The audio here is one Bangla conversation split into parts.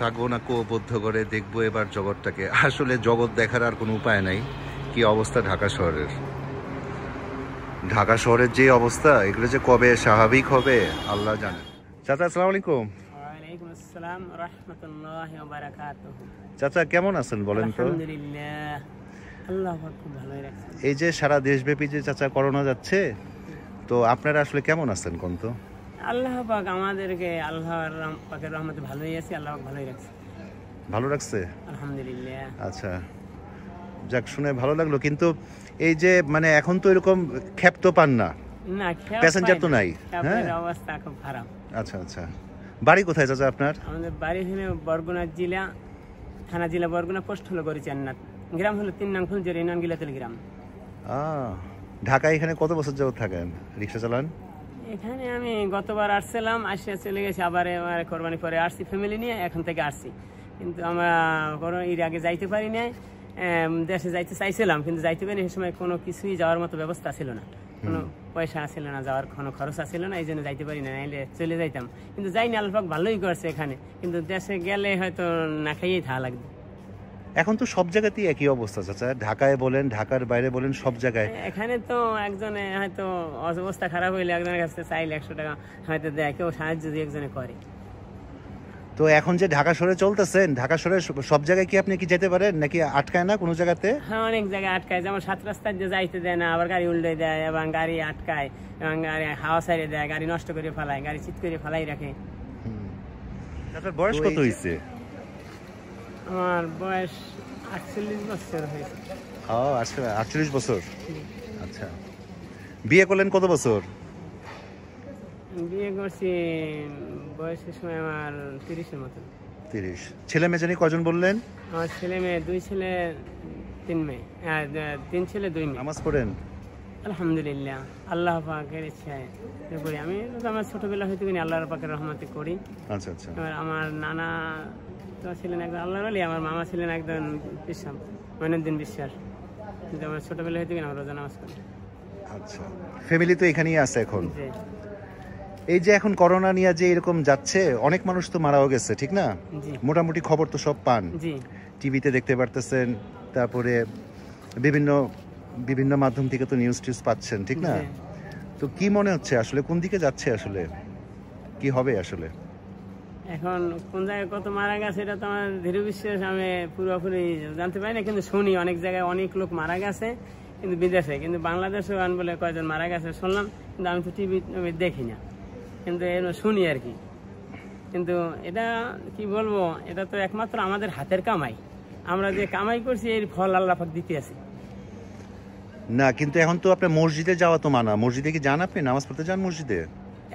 কাগোনাকো বৌদ্ধ করে দেখবো এবার জগৎটাকে আসলে জগৎ দেখার আর কোনো উপায় নাই কি অবস্থা ঢাকা শহরের ঢাকা শহরের যে অবস্থা এগুলো যে কবে স্বাভাবিক হবে আল্লাহ জানে চাচা আসসালামু আলাইকুম চাচা কেমন আছেন বলেন তো এই যে সারা দেশব্যাপী যে চাচা করোনা যাচ্ছে তো আপনারা আসলে কেমন আছেন কোন তো আল্লাহ পাক আমাদেরকে আল্লাহ পাকের রহমতে ভালোই আছি আল্লাহ পাক ভালোই রাখছে ভালো রাখছে আলহামদুলিল্লাহ আচ্ছা যাক শুনে ভালো লাগলো কিন্তু এই যে মানে এখন তো এরকম খ্যাপ পান না না প্যাসেঞ্জার তো নাই হ্যাঁ অবস্থা খুব খারাপ আচ্ছা আচ্ছা বাড়ি কোথায় চাচা আপনার আমাদের বাড়ি হলো বরগুনা জেলা থানা জেলা বরগুনা পোস্ট হলো গরিচান্নাথ গ্রাম হলো তিন নাম ফুলজরি নন গিলাতল গ্রাম ঢাকা এখানে কত বছর যাবত থাকেন রিক্সা চালান এখানে আমি গতবার আসছিলাম আসে চলে গেছি আবার আমার কোরবানি পরে আসছি ফ্যামিলি নিয়ে এখন থেকে আসছি কিন্তু আমরা কোনো এর আগে যাইতে পারি নাই দেশে যাইতে চাইছিলাম কিন্তু যাইতে পারি সে সময় কোনো কিছুই যাওয়ার মতো ব্যবস্থা ছিল না কোনো পয়সা ছিল না যাওয়ার কোনো খরচ ছিল না এই জন্য যাইতে পারি না নাইলে চলে যাইতাম কিন্তু যাই না আলফাক ভালোই করছে এখানে কিন্তু দেশে গেলে হয়তো না খাইয়েই থাকা লাগবে এখন তো সব জায়গাতেই একই অবস্থা চাচা ঢাকায় বলেন ঢাকার বাইরে বলেন সব জায়গায় এখানে তো একজনে হয়তো অবস্থা খারাপ হইলে একজনের কাছে চাইলে একশো টাকা হয়তো দেয় কেউ সাহায্য দিয়ে একজনে করে তো এখন যে ঢাকা শহরে চলতেছেন ঢাকা শহরে সব জায়গায় কি আপনি কি যেতে পারেন নাকি আটকায় না কোনো জায়গাতে হ্যাঁ অনেক জায়গায় আটকায় যেমন সাত রাস্তার যে যাইতে দেয় না আবার গাড়ি উল্টে দেয় এবং গাড়ি আটকায় এবং গাড়ি হাওয়া ছাড়িয়ে দেয় গাড়ি নষ্ট করে ফেলায় গাড়ি চিৎ করে ফেলাই রাখে তারপর বয়স কত হয়েছে আমার বয়স আটচল্লিশ বছর হয়েছে ও আচ্ছা আটচল্লিশ বছর আচ্ছা বিয়ে করলেন কত বছর বিয়ে করছি বয়সের সময় আমার তিরিশের মতো তিরিশ ছেলে মেয়ে জানি কজন বললেন আমার ছেলে মেয়ে দুই ছেলে তিন মেয়ে তিন ছেলে দুই মেয়ে নামাজ পড়েন আলহামদুলিল্লাহ আল্লাহ পাকের ইচ্ছায় করি আমি আমার ছোটবেলা হয়তো আল্লাহ পাকের রহমতে করি আচ্ছা আচ্ছা আমার নানা তোমার ছিলেন একজন আল্লাহর আলী আমার মামা ছিলেন একজন বিশ্বাস মইনুদ্দিন বিশ্বাস কিন্তু আমার ছোটোবেলা হইতে কিনা আমরা রোজা নামাজ করি আচ্ছা ফ্যামিলি তো এখানেই আছে এখন এই যে এখন করোনা নিয়ে যে এরকম যাচ্ছে অনেক মানুষ তো মারাও গেছে ঠিক না মোটামুটি খবর তো সব পান টিভিতে দেখতে পারতেছেন তারপরে বিভিন্ন বিভিন্ন মাধ্যম থেকে তো নিউজ টিউজ পাচ্ছেন ঠিক না তো কি মনে হচ্ছে আসলে কোন দিকে যাচ্ছে আসলে কি হবে আসলে এখন কোন জায়গায় কত মারা গেছে এটা তো আমার ধীরে বিশ্বাস আমি পুরোপুরি জানতে পারি না কিন্তু শুনি অনেক জায়গায় অনেক লোক মারা গেছে কিন্তু বিদেশে কিন্তু বাংলাদেশেও আন বলে কয়জন মারা গেছে শুনলাম কিন্তু আমি তো টিভি দেখি না কিন্তু এর শুনি আর কি কিন্তু এটা কি বলবো এটা তো একমাত্র আমাদের হাতের কামাই আমরা যে কামাই করছি এর ফল আল্লাহ পাক দিতে আছে না কিন্তু এখন তো আপনার মসজিদে যাওয়া তো মানা মসজিদে কি যান আপনি নামাজ পড়তে যান মসজিদে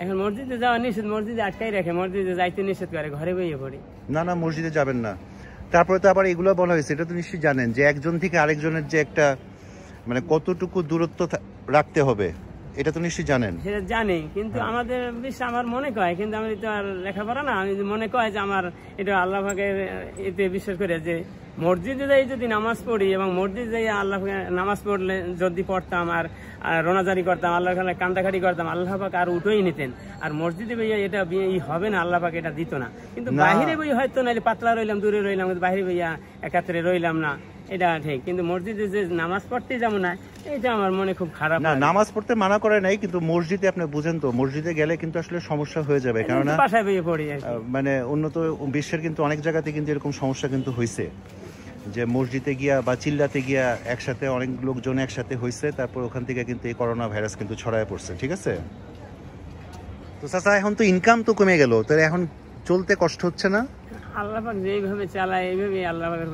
এখন মসজিদে যাওয়া নিষেধ মসজিদে আটকাই রাখে মসজিদে যাইতে নিষেধ করে ঘরে বইয়ে পড়ি না না মসজিদে যাবেন না তারপরে তো আবার এগুলো বলা হয়েছে এটা তো নিশ্চয়ই জানেন যে একজন থেকে আরেকজনের যে একটা মানে কতটুকু দূরত্ব রাখতে হবে এটা তো নিশ্চয়ই জানেন সেটা জানি কিন্তু হ্যাঁ। আমাদের বেশ আমার মনে কয় কিন্তু আমি তো আর লেখাপড়া না আমি মনে কয় যে আমার এটা আল্লাহ ভাগের এতে বিশ্বাস করে যে মসজিদে যাই যদি নামাজ পড়ি এবং মসজিদে যাই আল্লাহ নামাজ পড়লে যদি পড়তাম আর রোনাজারি করতাম আল্লাহ খালে করতাম আল্লাহ পাক আর উঠোই নিতেন আর মসজিদে বইয়া এটা হবে না আল্লাহ পাক এটা দিত না কিন্তু বাহিরে বই হয়তো না পাতলা রইলাম দূরে রইলাম বাহিরে বইয়া একাত্রে রইলাম না এটা ঠিক কিন্তু মসজিদে যে নামাজ পড়তে না এটা আমার মনে খুব খারাপ না নামাজ পড়তে মানা করে নাই কিন্তু মসজিদে আপনি বুঝেন তো মসজিদে গেলে কিন্তু আসলে সমস্যা হয়ে যাবে কারণ মানে উন্নত বিশ্বের কিন্তু অনেক জায়গাতে কিন্তু এরকম সমস্যা কিন্তু হয়েছে যে মসজিদে গিয়া বা চিল্লাতে গিয়া একসাথে অনেক লোকজন একসাথে হয়েছে তারপর ওখান থেকে কিন্তু এই করোনা ভাইরাস কিন্তু ছড়ায় পড়ছে ঠিক আছে তো চাচা এখন তো ইনকাম তো কমে গেল তাহলে এখন চলতে কষ্ট হচ্ছে না আল্লাহাক যেইভাবে চালায় এইভাবেই আল্লাহবাকের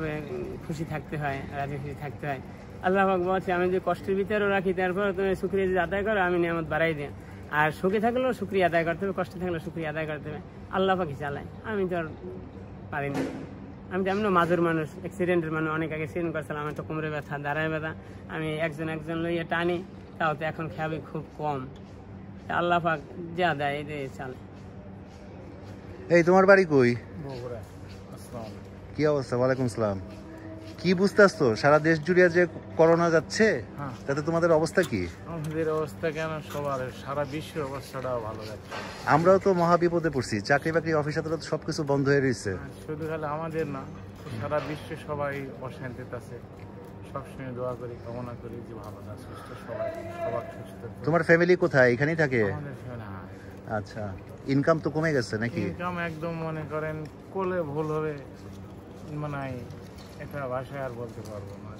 খুশি থাকতে হয় রাজি খুশি থাকতে হয় আল্লাহবাক বলছে আমি যে কষ্টের ভিতরেও রাখি তারপরে তুমি সুক্রিয়া যদি আদায় করো আমি নিয়ামত বাড়াই দিই আর সুখে থাকলেও সুক্রিয়া আদায় করতে হবে কষ্টে থাকলেও সুক্রিয়া আদায় করতে হবে আল্লাহবাকই চালায় আমি তো আর পারি না আমি তো এমনও মাজুর মানুষ অ্যাক্সিডেন্টের মানুষ অনেক আগে অ্যাক্সিডেন্ট করছিলাম আমার তো কোমরে ব্যথা দাঁড়ায় ব্যথা আমি একজন একজন লইয়ে টানি তাও তো এখন খেয়াবি খুব কম আল্লাহ পাক যা দেয় এটাই চালায় এই তোমার বাড়ি কই কি অবস্থা ওয়ালাইকুম সালাম কি বুঝতেছো সারা দেশ জুড়ে যে করোনা যাচ্ছে হ্যাঁ। তাতে তোমাদের অবস্থা কি আমাদের অবস্থা কেন সবার সারা বিশ্বের অবস্থাটাও ভালো যাচ্ছে আমরাও তো মহাবিপদে পড়ছি চাকরি বাকরি অফিস আদালত সবকিছু বন্ধ হয়ে রয়েছে শুধু খালি আমাদের না সারা বিশ্বে সবাই অশান্তি আছে সবসময় দোয়া করি কামনা করি যে ভালো না সুস্থ সবাই সবার সুস্থ তোমার ফ্যামিলি কোথায় এখানেই থাকে হ্যাঁ। আচ্ছা ইনকাম তো কমে গেছে নাকি ইনকাম একদম মনে করেন কোলে ভুল হবে মানে এটা ভাষায় আর বলতে পারবো না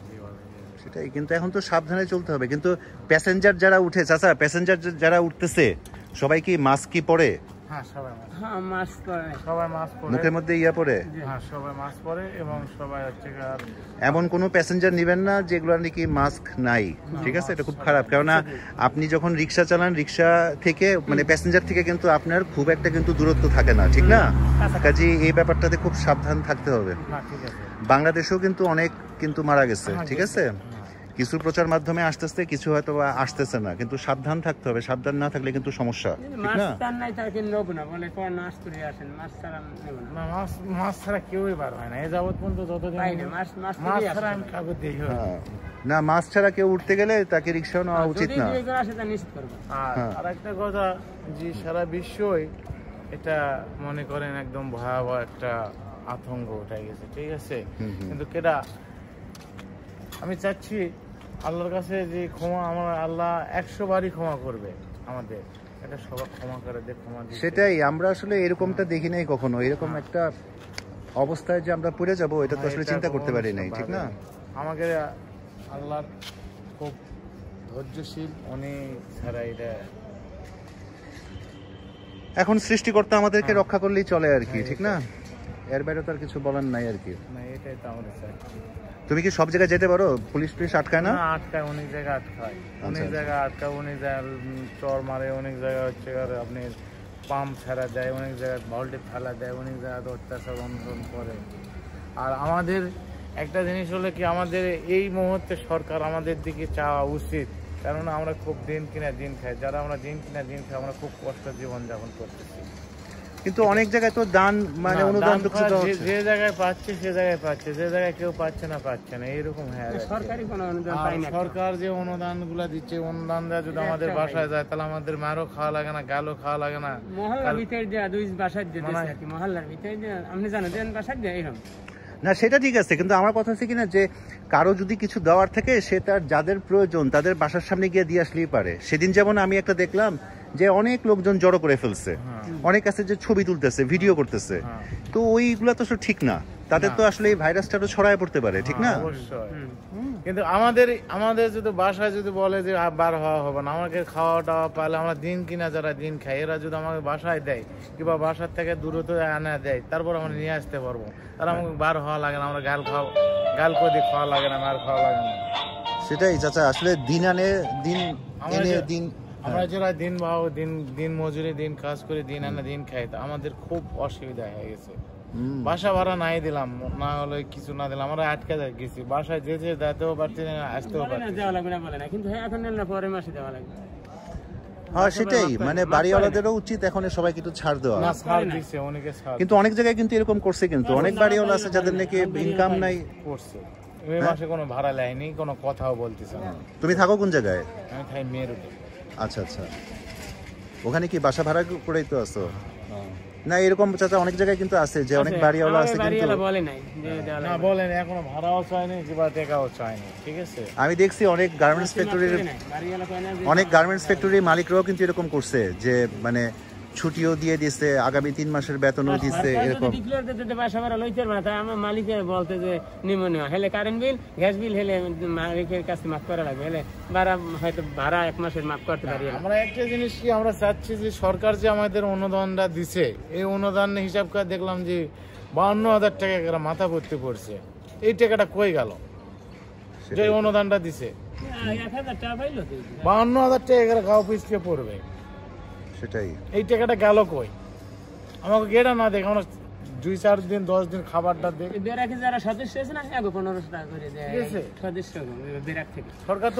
সেটাই কিন্তু এখন তো সাবধানে চলতে হবে কিন্তু প্যাসেঞ্জার যারা উঠে চাচা প্যাসেঞ্জার যারা উঠতেছে সবাই কি মাস্ক কি পরে হ্যাঁ, হ্যাঁ, হ্যাঁ, এমন কোনো প্যাসেঞ্জার না যেগুলো নাকি মাস্ক নাই ঠিক আছে এটা খুব খারাপ কেননা আপনি যখন রিক্সা চালান রিক্সা থেকে মানে প্যাসেঞ্জার থেকে কিন্তু আপনার খুব একটা কিন্তু দূরত্ব থাকে না ঠিক না কাজে এই ব্যাপারটাতে খুব সাবধান থাকতে হবে বাংলাদেশেও কিন্তু অনেক কিন্তু মারা গেছে ঠিক আছে কিছু প্রচার মাধ্যমে আসতেছে কিছু হয়তো বা আসতেছে না কিন্তু সাবধান থাকতে হবে সাবধান না থাকলে কিন্তু সমস্যা না মাছ ছাড়া কেউ উঠতে গেলে তাকে রিক্সাও নেওয়া উচিত না আর একটা হ্যাঁ। কথা যে সারা বিশ্বই এটা মনে করেন একদম ভয়াবহ একটা আতঙ্ক উঠে গেছে ঠিক আছে কিন্তু কেটা আমি চাচ্ছি আল্লাহর কাছে যে ক্ষমা আমার আল্লাহ একশো বারই ক্ষমা করবে আমাদের এটা সবার ক্ষমা করে ক্ষমা সেটাই আমরা আসলে এরকমটা হ্যাঁ। দেখি নাই কখনো এরকম হ্যাঁ। একটা অবস্থায় যে আমরা পড়ে যাব এটা তো হ্যাঁ, আসলে চিন্তা করতে পারি নাই ঠিক না আমাকে আল্লাহর খুব ধৈর্যশীল অনেক ছাড়া এটা এখন সৃষ্টিকর্তা আমাদেরকে রক্ষা করলেই চলে আর কি ঠিক না এর বাইরে তো আর কিছু বলার নাই আর কি না এটাই তো আমাদের স্যার তুমি কি সব জায়গায় যেতে পারো পুলিশ পুলিশ আটকায় না আটকায় অনেক জায়গায় আটকায় আচ্ছা, অনেক আচ্ছা। জায়গায় আটকায় অনেক জায়গায় চর মারে অনেক জায়গায় হচ্ছে আর আপনি পাম্প ফেলা দেয় অনেক জায়গায় ভল্টে ফেলা দেয় অনেক জায়গায় অত্যাচার অনুসরণ করে আর আমাদের একটা জিনিস হলো কি আমাদের এই মুহূর্তে সরকার আমাদের দিকে চাওয়া উচিত কারণ আমরা খুব দিন কিনা দিন খাই যারা আমরা দিন কিনা দিন খাই আমরা খুব কষ্ট জীবনযাপন করতেছি কিন্তু অনেক জায়গায় তো দান মানে অনুদান যে জায়গায় পাচ্ছে সে জায়গায় পাচ্ছে যে জায়গায় কেউ পাচ্ছে না পাচ্ছে না এরকম হ্যাঁ সরকারি কোনো অনুদান পায় না সরকার যে অনুদান গুলা দিচ্ছে অনুদান দেওয়া যদি আমাদের বাসায় যায় তাহলে আমাদের মারও খাওয়া লাগে না গালও খাওয়া লাগে না মহল্লার ভিতরে যে দুই বাসায় যে দিচ্ছে মানে- কি মহল্লার ভিতরে যে আপনি জানেন দেন বাসায় দেয়া এরকম না সেটা ঠিক আছে কিন্তু আমার কথা হচ্ছে কিনা যে কারো যদি কিছু দেওয়ার থাকে সে তার যাদের প্রয়োজন তাদের বাসার সামনে গিয়ে দিয়ে আসলেই পারে সেদিন যেমন আমি একটা দেখলাম যে অনেক লোকজন জড়ো করে ফেলছে হ্যাঁ। অনেক আছে যে ছবি তুলতেছে ভিডিও করতেছে হ্যাঁ। তো ওইগুলা তো ঠিক না তাদের তো আসলে এই ভাইরাসটা তো ছড়ায় পড়তে পারে ঠিক না হ্যাঁ, কিন্তু আমাদের আমাদের যদি বাসায় যদি বলে যে বার হওয়া হবে না আমাকে খাওয়া দাওয়া পালে আমরা দিন কিনা যারা দিন খাই এরা যদি আমাকে বাসায় দেয় কিংবা বাসার থেকে দূরত্ব আনা দেয় তারপর আমরা নিয়ে আসতে পারবো তারা আমাকে বার হওয়া লাগে না আমরা গাল খাওয়া গাল কদি খাওয়া লাগে না মার খাওয়া লাগে না সেটাই চাচা আসলে দিন আনে দিন এনে দিন আমরা হ্যাঁ। যারা দিন বাহু দিন দিন মজুরি দিন কাজ করে দিন আনা দিন খাই আমাদের খুব অসুবিধা হয়ে গেছে বাসা ভাড়া নাই দিলাম না হলে কিছু না দিলাম আমরা আটকে গেছি বাসায় যে যে যেতেও পারছি না আসতেও পারছি হ্যাঁ, হ্যাঁ সেটাই মানে বাড়িওয়ালাদেরও উচিত এখন সবাই কিন্তু ছাড় দেওয়া কিন্তু অনেক জায়গায় কিন্তু এরকম করছে কিন্তু অনেক বাড়িওয়ালা আছে যাদের নাকি ইনকাম নাই করছে হ্যাঁ। এই মাসে কোনো ভাড়া নেয়নি কোনো কথাও বলতেছে না তুমি থাকো কোন জায়গায় আমি থাকি মেরুতে আচ্ছা আচ্ছা ওখানে কি বাসা ভাড়া করেই তো আসো না এরকম চাচা অনেক জায়গায় কিন্তু আছে যে অনেক বাড়িওয়ালা আছে কিন্তু বলে নাই হ্যাঁ। না বলেন এখনো ভাড়াও চায়নি কিবা টাকাও চায়নি ঠিক আছে আমি দেখছি অনেক গার্মেন্টস ফ্যাক্টরির অনেক গার্মেন্টস ফ্যাক্টরির মালিকরাও কিন্তু এরকম করছে যে মানে ছুটিও দিয়ে দিছে আগামী তিন মাসের বেতনও হ্যাঁ, দিছে হ্যাঁ, এরকম ডিক্লেয়ার করতে দেবে সবার আমার মালিক বলতে যে নিমোনিয়া হেলে কারেন্ট বিল গ্যাস বিল হেলে মালিকের কাছে মাফ করা লাগবে হেলে ভাড়া হয়তো ভাড়া এক মাসের মাফ করতে পারি আমরা একটা জিনিস কি আমরা চাচ্ছি যে সরকার যে আমাদের অনুদানটা দিছে এই অনুদান হিসাব করে দেখলাম যে বাউন্ন হাজার টাকা করে মাথা ভর্তি পড়ছে এই টাকাটা কই গেল যে অনুদানটা দিছে বাউন্ন হ্যাঁ, হাজার টাকা গাও পিছিয়ে পড়বে সেটাই এই টাকাটা গেল কই আমাকে গেটা না দেখে আমার দুই চার দিন দশ দিন খাবারটা দেখে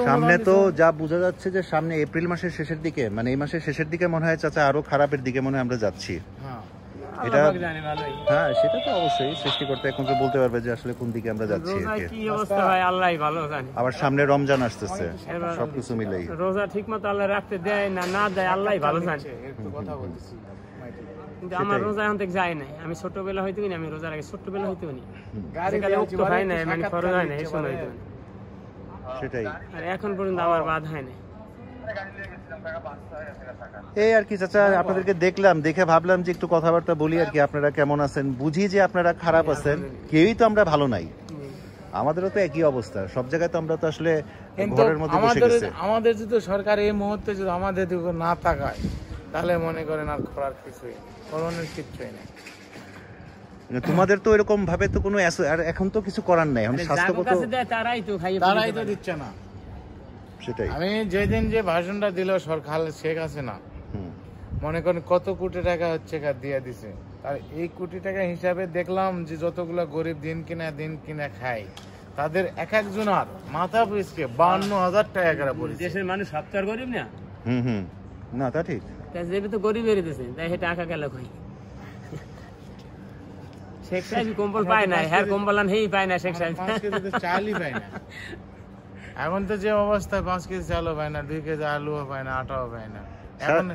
সামনে তো যা বোঝা যাচ্ছে যে সামনে এপ্রিল মাসের শেষের দিকে মানে এই মাসের শেষের দিকে মনে হয় চাচা আরো খারাপের দিকে মনে হয় আমরা যাচ্ছি হ্যাঁ এটা হ্যাঁ সেটা তো অবশ্যই বলতে পারবে যে আসলে কোন দিকে আমরা যাচ্ছি কি অবস্থা ভালো জানে আবার সামনে রমজান সবকিছু মিলেই রোজা ঠিকমতো আল্লাহ রাখতে দেয় না না দেয় ভালো জানে কথা আমার রোজা এখন থেকে যায় নাই আমি ছোটবেলা হইতে কিনি আমি রোজার আগে ছোটবেলা হইতে না মানে সেটাই আর এখন পর্যন্ত আমার বাদ হয় নাই এই আর কি চাচা আপনাদেরকে দেখলাম দেখে ভাবলাম যে একটু কথাবার্তা বলি আর কি আপনারা কেমন আছেন বুঝি যে আপনারা খারাপ আছেন কেউই তো আমরা ভালো নাই আমাদেরও তো একই অবস্থা সব জায়গায় তো আমরা তো আসলে ঘরের মধ্যে বসে গেছি আমাদের যদি সরকার এই মুহূর্তে যদি আমাদের দিকে না তাকায় তাহলে মনে করেন আর করার কিছুই করোনার কিছুই নেই মানে তোমাদের তো এরকম ভাবে তো কোনো এখন তো কিছু করার নাই এখন স্বাস্থ্য তারাই তো খাইয়ে তারাই তো দিচ্ছে না সেটাই আমি যেদিন যে ভাষণটা দিল সরকার শেখ না মনে করেন কত কোটি টাকা হচ্ছে দিয়ে দিছে আর এই কোটি টাকা হিসাবে দেখলাম যে যতগুলো গরিব দিন কিনা দিন কিনা খায় তাদের এক একজনার মাথা পিছকে বান্ন হাজার টাকা করে পড়ে দেশের মানুষ সবচার গরিব না হুম হুম না তা ঠিক যেটা তো গরিব এর দিয়েছে তাই সেটা গেল কই শেখ সাহেব কম্বল হ্যাঁ, পায় না হ্যাঁ কম্বল হেই পায় না শেখ সাহেব চালই পায় না এখন তো যে অবস্থা পাঁচ কেজি চালও পায় না দুই কেজি আলুও পায় না আটাও পায় না এখন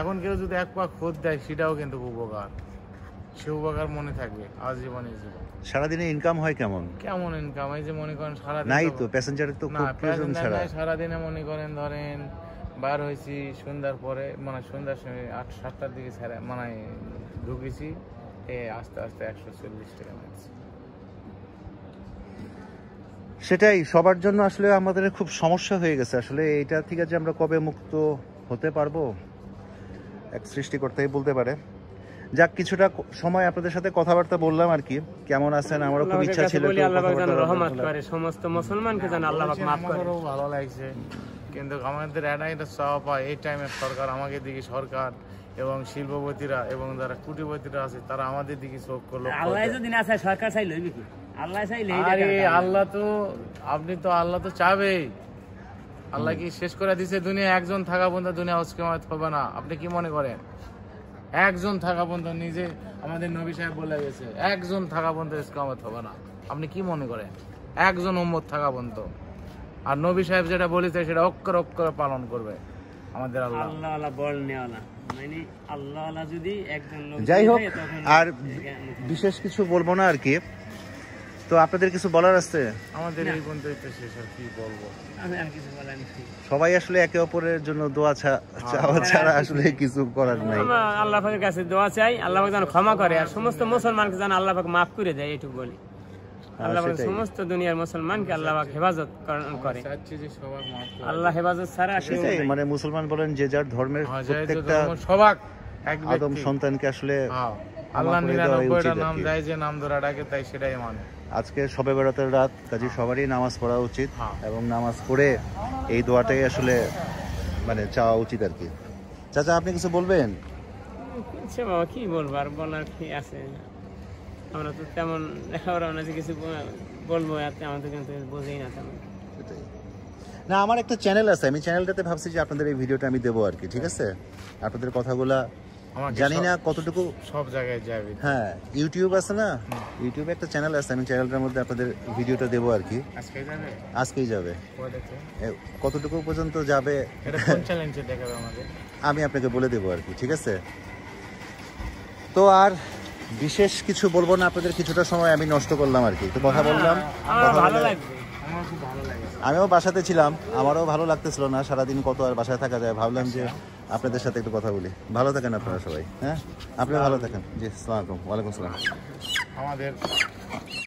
এখন কেউ যদি এক পাক খোদ দেয় সেটাও কিন্তু উপকার সে উপকার মনে থাকবে আজীবনে জীবন সারাদিনে ইনকাম হয় কেমন কেমন ইনকাম এই যে মনে করেন সারাদিন নাই তো প্যাসেঞ্জার তো খুব প্রয়োজন ছাড়া সারাদিনে মনে করেন ধরেন বার হয়েছি সন্ধ্যার পরে মানে সন্ধ্যার সময় আট সাতটার দিকে ছাড়া মানে ঢুকেছি এ আস্তে আস্তে একশো চল্লিশ টাকা নিয়েছি সেটাই সবার জন্য আসলে আমাদের খুব সমস্যা হয়ে গেছে আসলে এটা থেকে যে আমরা কবে মুক্ত হতে পারবো এক সৃষ্টিকর্তাই বলতে পারে যাক কিছুটা সময় আপনাদের সাথে কথাবার্তা বললাম আর কি কেমন আছেন আমারও খুব ইচ্ছা ছিল রহমত করে সমস্ত মুসলমানকে যেন আল্লাহ মাফ করে ভালো লাগছে কিন্তু আমাদের এটাই চাওয়া পায় এই টাইমে সরকার আমাদের দিকে সরকার এবং শিল্পপতিরা এবং যারা কুটিপতিরা আছে তারা আমাদের দিকে চোখ করলো আল্লাহ যদি না চায় সরকার চাই লইবে কি আল্লাহ তো আপনি তো আল্লাহ তো চাবেই আল্লাহ কি শেষ করে দিছে দুনিয়া একজন থাকা পর্যন্ত দুনিয়া উসকেমাত হবে না আপনি কি মনে করেন একজন থাকা পর্যন্ত নিজে আমাদের নবী সাহেব বলে গেছে একজন থাকা পর্যন্ত ইসকামত হবে না আপনি কি মনে করেন একজন উম্মত থাকা পর্যন্ত আর নবী সাহেব যেটা বলেছে সেটা অক্ষর অক্ষর পালন করবে আমাদের আল্লাহ আল্লাহ বল নেওয়ালা মানে আর বিশেষ কিছু বলবো না আর কি তো আপনাদের কিছু বলার আছে আমাদের এই শেষ আর কি বলবো সবাই আসলে একে অপরের জন্য দোয়া হ্যাঁ। চাওয়া হ্যাঁ, ছাড়া হ্যাঁ। আসলে কিছু করার নাই আল্লাহের কাছে দোয়া চাই আল্লাহ যেন ক্ষমা করে আর সমস্ত মুসলমানকে যেন আল্লাহ মাফ করে দেয় এটুকু বলি আল্লাহ সমস্ত দুনিয়ার মুসলমানকে আল্লাহ হেফাজত করে মানে মুসলমান বলেন যে যার ধর্মের প্রত্যেকটা আদম সন্তানকে আসলে আল্লাহ নাম দেয় যে নাম ধরা ডাকে তাই সেটাই মানে আজকে সবে বেড়াতের রাত কাজে হ্যাঁ। সবারই নামাজ পড়া উচিত হ্যাঁ। এবং নামাজ পড়ে এই দোয়াটাই আসলে মানে চাওয়া উচিত আর কি চাচা আপনি কিছু বলবেন আচ্ছা বাবা কি বলবো আর বলার কি আছে আমরা তো তেমন কিছু বলবো আমাদের কিন্তু বোঝেই না তেমন সেটাই না আমার একটা চ্যানেল আছে আমি চ্যানেলটাতে ভাবছি যে আপনাদের এই ভিডিওটা আমি দেবো আর কি ঠিক আছে আপনাদের কথাগুলা জানি না কতটুকু সব জায়গায় যাবে হ্যাঁ ইউটিউব আছে না ইউটিউবে একটা চ্যানেল আছে আমি চ্যানেলটার মধ্যে আপনাদের ভিডিওটা দেবো আর কি আজকেই যাবে কতটুকু পর্যন্ত যাবে আমি আপনাকে বলে দেবো আর কি ঠিক আছে তো আর বিশেষ কিছু বলবো না আপনাদের কিছুটা সময় আমি নষ্ট করলাম আর কি তো কথা হ্যাঁ, বললাম ভালো লাগবে আমার খুব ভালো লাগে আমিও বাসাতে ছিলাম আমারও ভালো লাগতেছিল না সারাদিন কত আর বাসায় থাকা যায় ভাবলাম যে আচ্ছা। আপনাদের সাথে একটু কথা বলি ভালো থাকেন আপনারা সবাই হ্যাঁ আপনি ভালো থাকেন জি সালাম ওয়ালাইকুম সালাম আমাদের